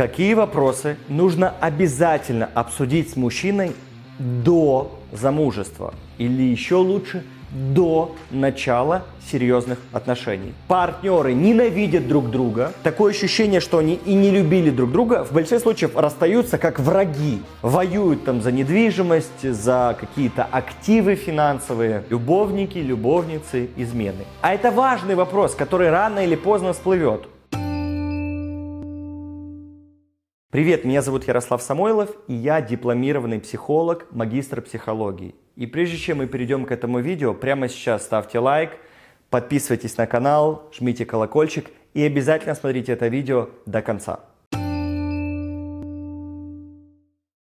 Какие вопросы нужно обязательно обсудить с мужчиной до замужества или еще лучше до начала серьезных отношений. Партнеры ненавидят друг друга. Такое ощущение, что они и не любили друг друга. В большинстве случаев расстаются как враги. Воюют там за недвижимость, за какие-то активы финансовые. Любовники, любовницы, измены. А это важный вопрос, который рано или поздно всплывет. Привет, меня зовут Ярослав Самойлов, и я дипломированный психолог, магистр психологии. И прежде чем мы перейдем к этому видео, прямо сейчас ставьте лайк, подписывайтесь на канал, жмите колокольчик и обязательно смотрите это видео до конца.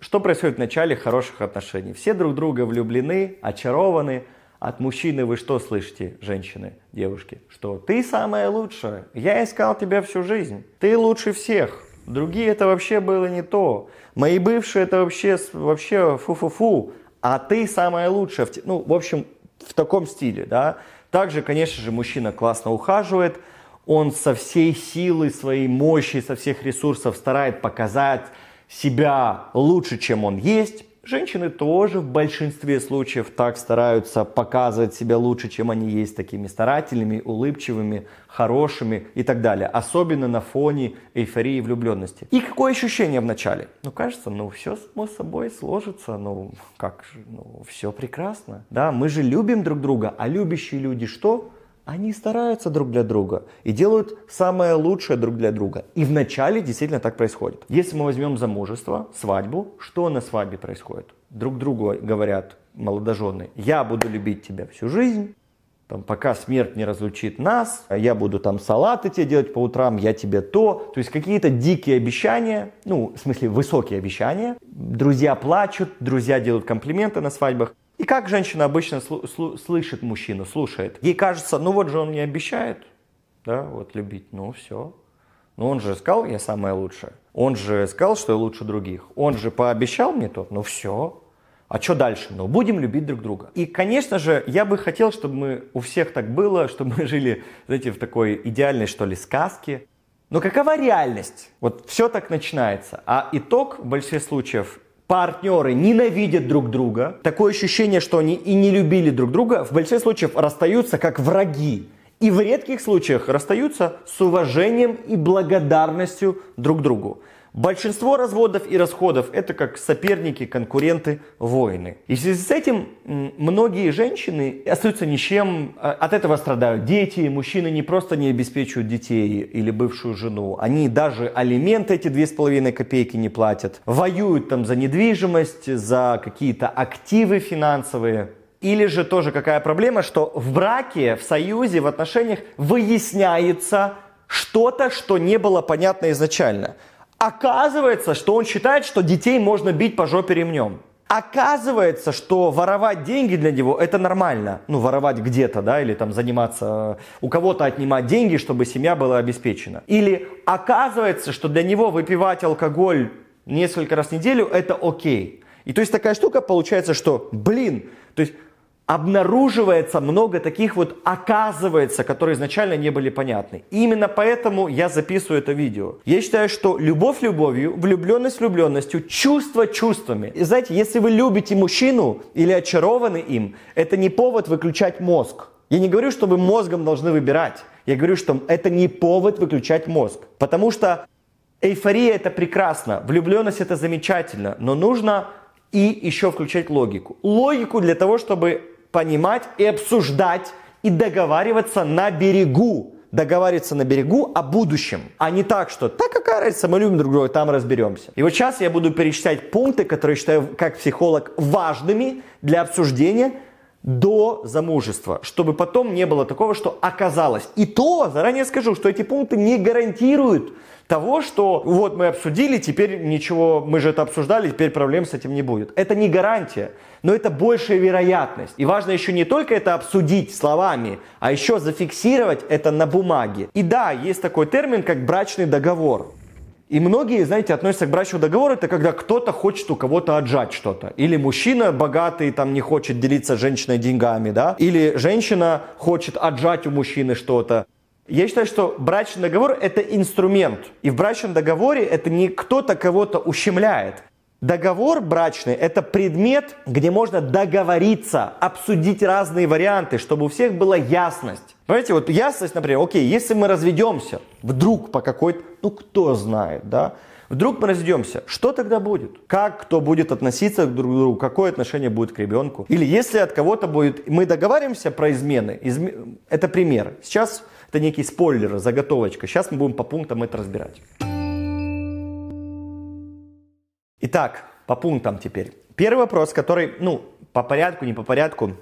Что происходит в начале хороших отношений? Все друг друга влюблены, очарованы. От мужчины вы что слышите, женщины, девушки? Что ты самая лучшая, я искал тебя всю жизнь, ты лучше всех – Другие это вообще было не то. Мои бывшие это вообще, вообще фу-фу-фу. А ты самая лучшая. В Ну, в общем, в таком стиле, да. Также, конечно же, мужчина классно ухаживает. Он со всей силы, своей мощи, со всех ресурсов старает показать себя лучше, чем он есть. Женщины тоже в большинстве случаев так стараются показывать себя лучше, чем они есть, такими старательными, улыбчивыми, хорошими и так далее. Особенно на фоне эйфории и влюбленности. И какое ощущение вначале? Ну, кажется, ну, все само собой сложится, ну, как же, ну, все прекрасно. Да, мы же любим друг друга, а любящие люди что? они стараются друг для друга и делают самое лучшее друг для друга. И вначале действительно так происходит. Если мы возьмем замужество, свадьбу, что на свадьбе происходит? Друг другу говорят молодожены, я буду любить тебя всю жизнь, там, пока смерть не разлучит нас, я буду там салаты тебе делать по утрам, я тебе то. То есть какие-то дикие обещания, ну, в смысле, высокие обещания. Друзья плачут, друзья делают комплименты на свадьбах. И как женщина обычно слышит мужчину, слушает? Ей кажется, ну вот же он мне обещает, да, вот любить, ну все. ну он же сказал, я самая лучшая. Он же сказал, что я лучше других. Он же пообещал мне то, ну все. А что дальше? Ну, будем любить друг друга. И, конечно же, я бы хотел, чтобы мы у всех так было, чтобы мы жили, знаете, в такой идеальной, что ли, сказке. Но какова реальность? Вот все так начинается. А итог в большинстве случаев партнеры ненавидят друг друга, такое ощущение, что они и не любили друг друга, в большинстве случаев расстаются как враги. И в редких случаях расстаются с уважением и благодарностью друг другу. Большинство разводов и расходов – это как соперники, конкуренты, воины. И в связи с этим многие женщины остаются ни с чем, а, от этого страдают дети, мужчины не просто не обеспечивают детей или бывшую жену, они даже алименты эти две с половиной копейки не платят, воюют там за недвижимость, за какие-то активы финансовые. Или же тоже какая проблема, что в браке, в союзе, в отношениях выясняется что-то, что не было понятно изначально – Оказывается, что он считает, что детей можно бить по жопе ремнем. Оказывается, что воровать деньги для него это нормально. Ну, воровать где-то, да, или там заниматься, э, у кого-то отнимать деньги, чтобы семья была обеспечена. Или оказывается, что для него выпивать алкоголь несколько раз в неделю это окей. И то есть такая штука получается, что, блин, то есть обнаруживается много таких вот оказывается, которые изначально не были понятны. И именно поэтому я записываю это видео. Я считаю, что любовь любовью, влюбленность влюбленностью, чувство чувствами. И знаете, если вы любите мужчину или очарованы им, это не повод выключать мозг. Я не говорю, что вы мозгом должны выбирать. Я говорю, что это не повод выключать мозг. Потому что эйфория это прекрасно, влюбленность это замечательно, но нужно и еще включать логику. Логику для того, чтобы понимать и обсуждать и договариваться на берегу. Договариваться на берегу о будущем, а не так, что так какая разница, мы любим друг друга, там разберемся. И вот сейчас я буду перечислять пункты, которые считаю как психолог важными для обсуждения до замужества, чтобы потом не было такого, что оказалось. И то, заранее скажу, что эти пункты не гарантируют, того, что вот мы обсудили, теперь ничего, мы же это обсуждали, теперь проблем с этим не будет. Это не гарантия, но это большая вероятность. И важно еще не только это обсудить словами, а еще зафиксировать это на бумаге. И да, есть такой термин, как брачный договор. И многие, знаете, относятся к брачному договору, это когда кто-то хочет у кого-то отжать что-то. Или мужчина богатый, там, не хочет делиться с женщиной деньгами, да? Или женщина хочет отжать у мужчины что-то. Я считаю, что брачный договор – это инструмент. И в брачном договоре это не кто-то кого-то ущемляет. Договор брачный – это предмет, где можно договориться, обсудить разные варианты, чтобы у всех была ясность. Понимаете, вот ясность, например, окей, если мы разведемся, вдруг по какой-то, ну кто знает, да, Вдруг мы разведемся, что тогда будет? Как кто будет относиться друг к другу? Какое отношение будет к ребенку? Или если от кого-то будет... Мы договариваемся про измены. Изм... Это пример. Сейчас это некий спойлер, заготовочка. Сейчас мы будем по пунктам это разбирать. Итак, по пунктам теперь. Первый вопрос, который, ну, по порядку, не по порядку,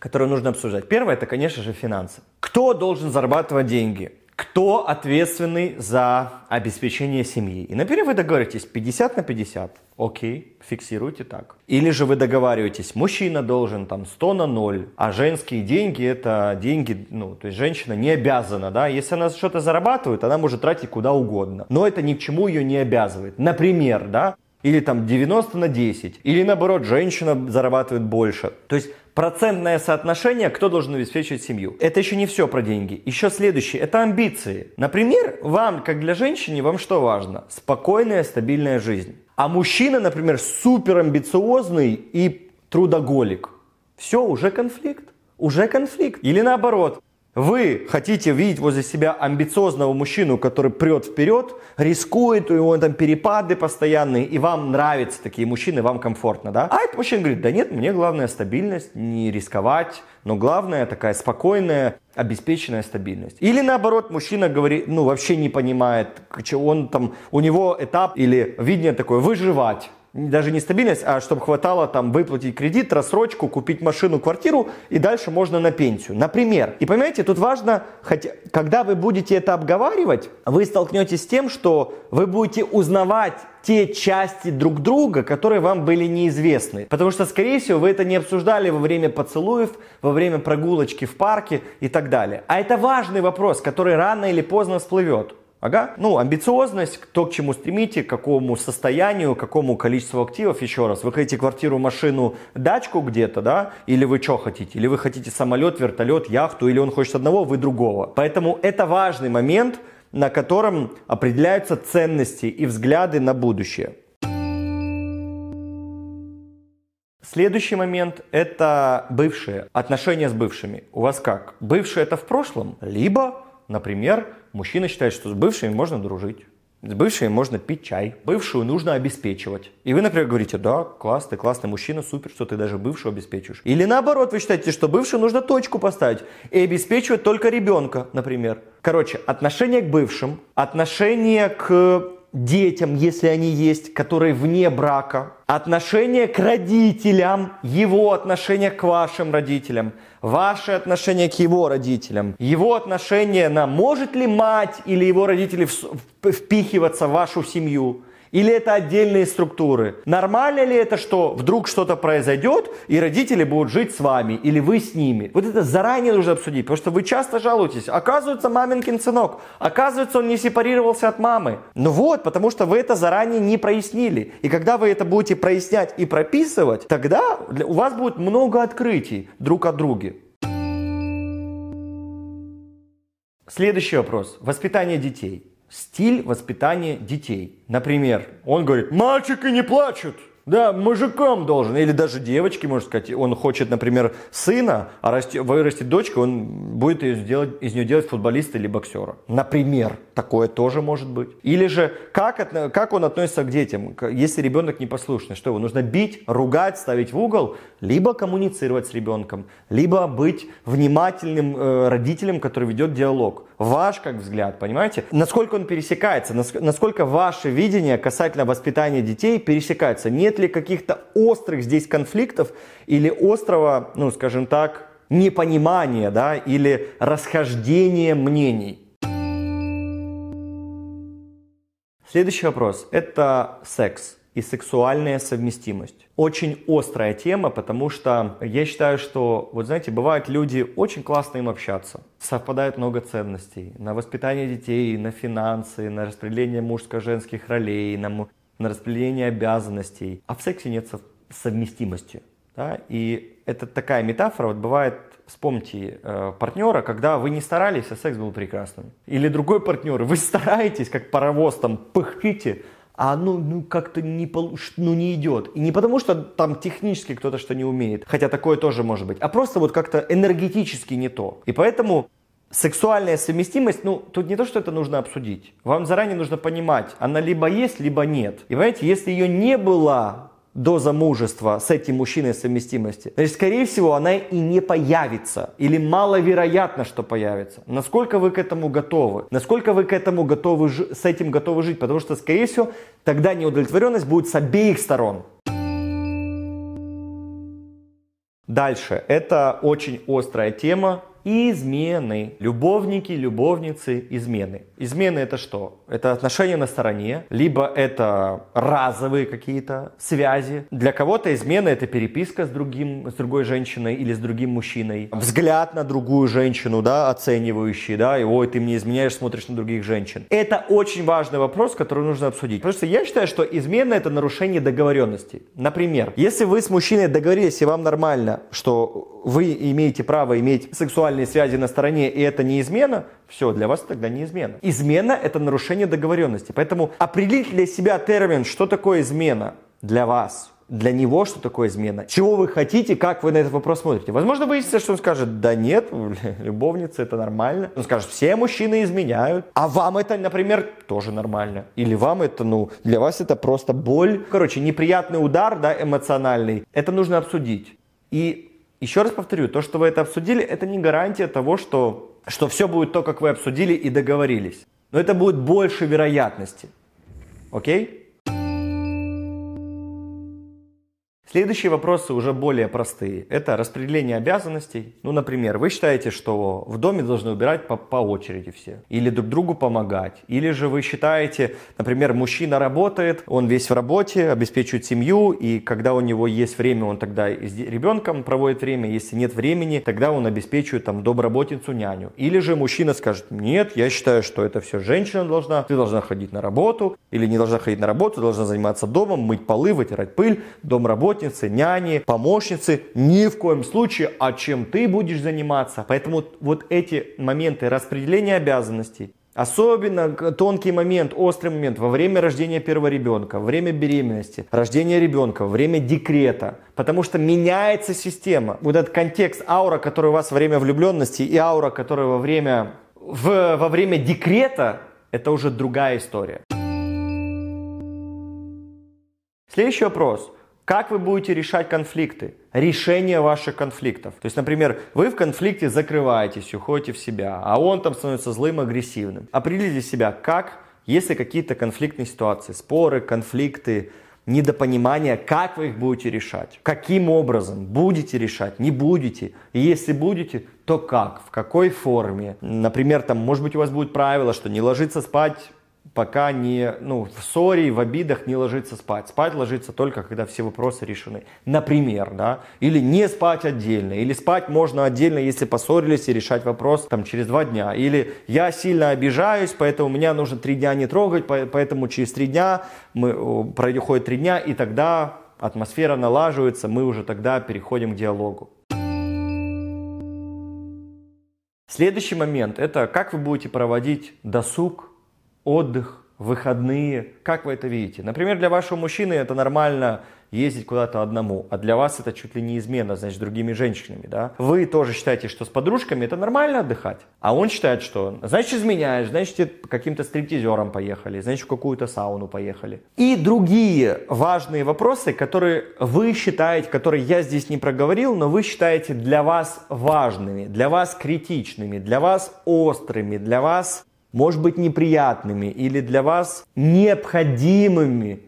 который нужно обсуждать. Первое, это, конечно же, финансы. Кто должен зарабатывать деньги? кто ответственный за обеспечение семьи. И, например, вы договоритесь 50 на 50. Окей, фиксируйте так. Или же вы договариваетесь, мужчина должен там 100 на 0, а женские деньги это деньги, ну, то есть женщина не обязана, да, если она что-то зарабатывает, она может тратить куда угодно, но это ни к чему ее не обязывает. Например, да, или там 90 на 10, или наоборот, женщина зарабатывает больше. То есть Процентное соотношение, кто должен обеспечивать семью. Это еще не все про деньги. Еще следующее, это амбиции. Например, вам, как для женщины, вам что важно? Спокойная, стабильная жизнь. А мужчина, например, супер амбициозный и трудоголик. Все, уже конфликт. Уже конфликт. Или наоборот, вы хотите видеть возле себя амбициозного мужчину, который прет вперед, рискует, у него там перепады постоянные, и вам нравятся такие мужчины, вам комфортно, да? А этот мужчина говорит, да нет, мне главное стабильность, не рисковать, но главное такая спокойная, обеспеченная стабильность. Или наоборот, мужчина говорит, ну вообще не понимает, он там, у него этап или видение такое, выживать даже не стабильность, а чтобы хватало там выплатить кредит, рассрочку, купить машину, квартиру, и дальше можно на пенсию, например. И понимаете, тут важно, хотя, когда вы будете это обговаривать, вы столкнетесь с тем, что вы будете узнавать те части друг друга, которые вам были неизвестны. Потому что, скорее всего, вы это не обсуждали во время поцелуев, во время прогулочки в парке и так далее. А это важный вопрос, который рано или поздно всплывет. Ага. Ну, амбициозность, то, к чему стремите, к какому состоянию, к какому количеству активов, еще раз. Вы хотите квартиру, машину, дачку где-то, да? Или вы что хотите? Или вы хотите самолет, вертолет, яхту, или он хочет одного, вы другого. Поэтому это важный момент, на котором определяются ценности и взгляды на будущее. Следующий момент – это бывшие, отношения с бывшими. У вас как? Бывшие – это в прошлом, либо Например, мужчина считает, что с бывшими можно дружить. С бывшими можно пить чай, бывшую нужно обеспечивать. И вы, например, говорите, да, класс, ты классный мужчина, супер, что ты даже бывшую обеспечиваешь. Или наоборот, вы считаете, что бывшую нужно точку поставить и обеспечивать только ребенка, например. Короче, отношение к бывшим, отношение к детям, если они есть, которые вне брака, отношение к родителям, его отношение к вашим родителям, ваше отношение к его родителям, его отношение на может ли мать или его родители впихиваться в вашу семью, или это отдельные структуры? Нормально ли это, что вдруг что-то произойдет, и родители будут жить с вами, или вы с ними? Вот это заранее нужно обсудить, потому что вы часто жалуетесь. Оказывается, маменькин сынок. Оказывается, он не сепарировался от мамы. Ну вот, потому что вы это заранее не прояснили. И когда вы это будете прояснять и прописывать, тогда у вас будет много открытий друг от друга. Следующий вопрос. Воспитание детей стиль воспитания детей. Например, он говорит, мальчики не плачут. Да, мужиком должен. Или даже девочке, можно сказать. Он хочет, например, сына, а расти, вырастет дочка, он будет ее сделать, из нее делать футболиста или боксера. Например, такое тоже может быть. Или же, как, от, как он относится к детям, если ребенок непослушный? Что его нужно бить, ругать, ставить в угол? Либо коммуницировать с ребенком, либо быть внимательным э, родителем, который ведет диалог. Ваш, как взгляд, понимаете? Насколько он пересекается, насколько ваше видение касательно воспитания детей пересекается. Нет нет ли каких-то острых здесь конфликтов или острого, ну, скажем так, непонимания, да, или расхождения мнений. Следующий вопрос – это секс и сексуальная совместимость. Очень острая тема, потому что я считаю, что, вот знаете, бывают люди, очень классно им общаться. Совпадают много ценностей на воспитание детей, на финансы, на распределение мужско-женских ролей, на на распределение обязанностей. А в сексе нет совместимости. Да? И это такая метафора, вот бывает, вспомните э, партнера, когда вы не старались, а секс был прекрасным. Или другой партнер, вы стараетесь, как паровоз там пыхтите, а ну ну, как-то не, получ... ну, не идет. И не потому, что там технически кто-то что не умеет, хотя такое тоже может быть, а просто вот как-то энергетически не то. И поэтому Сексуальная совместимость, ну, тут не то, что это нужно обсудить. Вам заранее нужно понимать, она либо есть, либо нет. И понимаете, если ее не было до замужества с этим мужчиной совместимости, значит, скорее всего, она и не появится. Или маловероятно, что появится. Насколько вы к этому готовы? Насколько вы к этому готовы, с этим готовы жить? Потому что, скорее всего, тогда неудовлетворенность будет с обеих сторон. Дальше. Это очень острая тема, и измены. Любовники, любовницы, измены. Измены это что? Это отношения на стороне, либо это разовые какие-то связи. Для кого-то измена это переписка с, другим, с другой женщиной или с другим мужчиной. Взгляд на другую женщину, да, оценивающий, да, и ой, ты мне изменяешь, смотришь на других женщин. Это очень важный вопрос, который нужно обсудить. Потому что я считаю, что измена это нарушение договоренности. Например, если вы с мужчиной договорились и вам нормально, что вы имеете право иметь сексуальные связи на стороне, и это не измена, все, для вас тогда не измена. Измена – это нарушение договоренности. Поэтому определить для себя термин, что такое измена для вас, для него, что такое измена, чего вы хотите, как вы на этот вопрос смотрите. Возможно, выяснится, что он скажет, да нет, любовница, это нормально. Он скажет, все мужчины изменяют, а вам это, например, тоже нормально. Или вам это, ну, для вас это просто боль. Короче, неприятный удар, да, эмоциональный. Это нужно обсудить. И еще раз повторю, то, что вы это обсудили, это не гарантия того, что, что все будет то, как вы обсудили и договорились. Но это будет больше вероятности. Окей? Следующие вопросы уже более простые. Это распределение обязанностей. Ну, например, вы считаете, что в доме должны убирать по, по очереди все. Или друг другу помогать. Или же вы считаете, например, мужчина работает, он весь в работе, обеспечивает семью, и когда у него есть время, он тогда с ребенком проводит время. Если нет времени, тогда он обеспечивает там домработницу, няню. Или же мужчина скажет, нет, я считаю, что это все женщина должна, ты должна ходить на работу, или не должна ходить на работу, должна заниматься домом, мыть полы, вытирать пыль, дом работе работницы, няни, помощницы, ни в коем случае, а чем ты будешь заниматься. Поэтому вот эти моменты распределения обязанностей, Особенно тонкий момент, острый момент во время рождения первого ребенка, во время беременности, рождения ребенка, во время декрета. Потому что меняется система. Вот этот контекст, аура, который у вас во время влюбленности и аура, которая во время, в, во время декрета, это уже другая история. Следующий вопрос. Как вы будете решать конфликты? Решение ваших конфликтов. То есть, например, вы в конфликте закрываетесь, уходите в себя, а он там становится злым, агрессивным. Определите себя, как, если какие-то конфликтные ситуации, споры, конфликты, недопонимания, как вы их будете решать, каким образом будете решать, не будете, и если будете, то как, в какой форме. Например, там, может быть, у вас будет правило, что не ложиться спать пока не, ну, в ссоре, и в обидах не ложиться спать. Спать ложится только, когда все вопросы решены. Например, да, или не спать отдельно, или спать можно отдельно, если поссорились и решать вопрос там через два дня, или я сильно обижаюсь, поэтому меня нужно три дня не трогать, поэтому через три дня мы, проходит три дня, и тогда атмосфера налаживается, мы уже тогда переходим к диалогу. Следующий момент – это как вы будете проводить досуг отдых, выходные. Как вы это видите? Например, для вашего мужчины это нормально ездить куда-то одному, а для вас это чуть ли не измена, значит, с другими женщинами, да? Вы тоже считаете, что с подружками это нормально отдыхать, а он считает, что, значит, изменяешь, значит, каким-то стриптизером поехали, значит, в какую-то сауну поехали. И другие важные вопросы, которые вы считаете, которые я здесь не проговорил, но вы считаете для вас важными, для вас критичными, для вас острыми, для вас может быть, неприятными или для вас необходимыми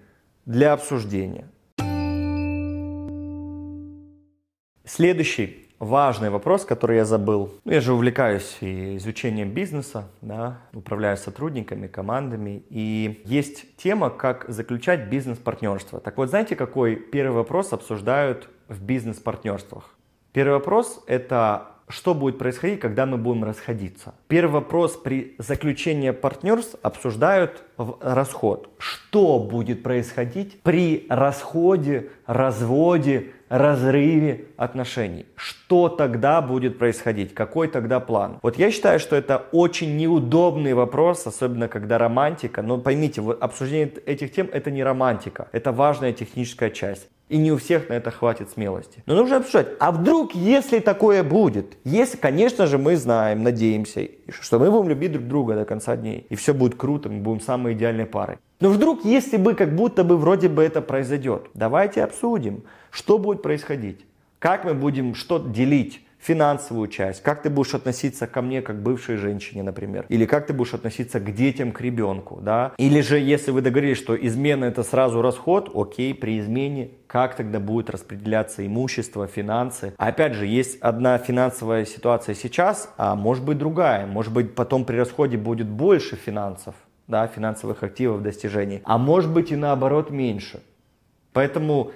для обсуждения. Следующий важный вопрос, который я забыл. Ну, я же увлекаюсь и изучением бизнеса, да, управляю сотрудниками, командами. И есть тема, как заключать бизнес-партнерство. Так вот, знаете, какой первый вопрос обсуждают в бизнес-партнерствах? Первый вопрос – это что будет происходить, когда мы будем расходиться. Первый вопрос при заключении партнерств обсуждают расход. Что будет происходить при расходе, разводе, разрыве отношений. Что тогда будет происходить? Какой тогда план? Вот я считаю, что это очень неудобный вопрос, особенно когда романтика. Но ну, поймите, вот обсуждение этих тем это не романтика. Это важная техническая часть. И не у всех на это хватит смелости. Но нужно обсуждать. А вдруг, если такое будет? Если, конечно же, мы знаем, надеемся, что мы будем любить друг друга до конца дней. И все будет круто, мы будем самой идеальной парой. Но вдруг, если бы как будто бы вроде бы это произойдет, давайте обсудим, что будет происходить, как мы будем что делить, финансовую часть, как ты будешь относиться ко мне как бывшей женщине, например, или как ты будешь относиться к детям, к ребенку, да, или же если вы договорились, что измена это сразу расход, окей, при измене как тогда будет распределяться имущество, финансы. опять же, есть одна финансовая ситуация сейчас, а может быть другая. Может быть, потом при расходе будет больше финансов да, финансовых активов, достижений, а может быть и наоборот меньше. Поэтому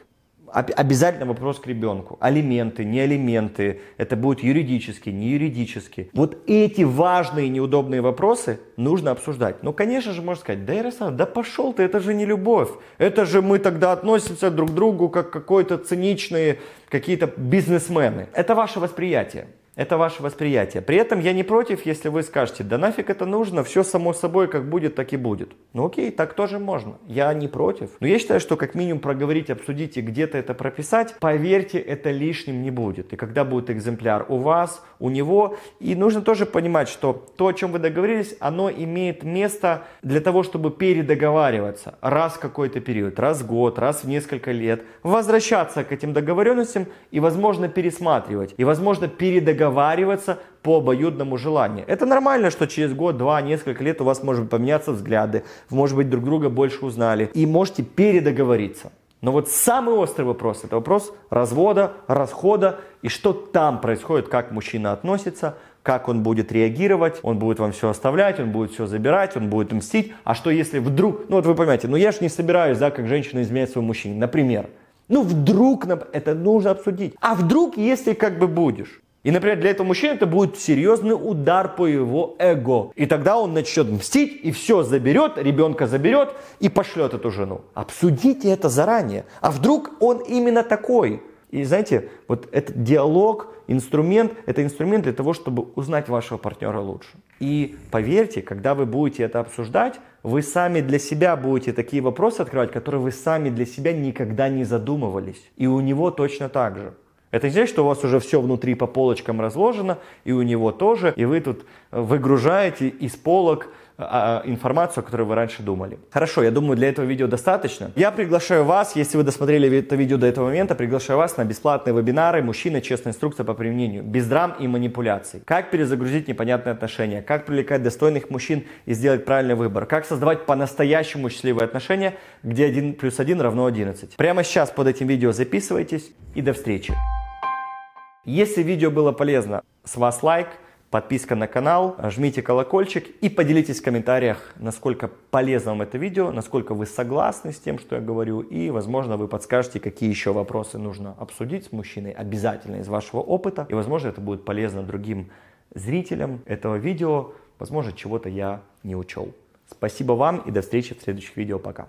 обязательно вопрос к ребенку. Алименты, не алименты, это будет юридически, не юридически. Вот эти важные неудобные вопросы нужно обсуждать. Ну, конечно же, можно сказать, да, Ярослав, да пошел ты, это же не любовь. Это же мы тогда относимся друг к другу как какой-то циничные какие-то бизнесмены. Это ваше восприятие. Это ваше восприятие. При этом я не против, если вы скажете, да нафиг это нужно, все само собой как будет, так и будет. Ну окей, так тоже можно. Я не против. Но я считаю, что как минимум проговорить, обсудить и где-то это прописать, поверьте, это лишним не будет. И когда будет экземпляр у вас, у него, и нужно тоже понимать, что то, о чем вы договорились, оно имеет место для того, чтобы передоговариваться раз в какой-то период, раз в год, раз в несколько лет, возвращаться к этим договоренностям и, возможно, пересматривать, и, возможно, передоговариваться договариваться по обоюдному желанию. Это нормально, что через год, два, несколько лет у вас может поменяться взгляды, может быть, друг друга больше узнали и можете передоговориться. Но вот самый острый вопрос – это вопрос развода, расхода и что там происходит, как мужчина относится, как он будет реагировать, он будет вам все оставлять, он будет все забирать, он будет мстить. А что если вдруг, ну вот вы понимаете, ну я же не собираюсь, да, как женщина изменять своему мужчине, например. Ну вдруг, это нужно обсудить. А вдруг, если как бы будешь? И, например, для этого мужчины это будет серьезный удар по его эго. И тогда он начнет мстить, и все заберет, ребенка заберет и пошлет эту жену. Обсудите это заранее. А вдруг он именно такой? И знаете, вот этот диалог, инструмент, это инструмент для того, чтобы узнать вашего партнера лучше. И поверьте, когда вы будете это обсуждать, вы сами для себя будете такие вопросы открывать, которые вы сами для себя никогда не задумывались. И у него точно так же. Это здесь, что у вас уже все внутри по полочкам разложено, и у него тоже, и вы тут э, выгружаете из полок э, а, э, информацию, о которой вы раньше думали. Хорошо, я думаю, для этого видео достаточно. Я приглашаю вас, если вы досмотрели это видео до этого момента, приглашаю вас на бесплатные вебинары «Мужчина. Честная инструкция по применению. Без драм и манипуляций». Как перезагрузить непонятные отношения, как привлекать достойных мужчин и сделать правильный выбор, как создавать по-настоящему счастливые отношения, где 1 плюс 1 равно 11. Прямо сейчас под этим видео записывайтесь и до встречи. Если видео было полезно, с вас лайк, подписка на канал, жмите колокольчик и поделитесь в комментариях, насколько полезно вам это видео, насколько вы согласны с тем, что я говорю, и, возможно, вы подскажете, какие еще вопросы нужно обсудить с мужчиной обязательно из вашего опыта, и, возможно, это будет полезно другим зрителям этого видео, возможно, чего-то я не учел. Спасибо вам и до встречи в следующих видео. Пока.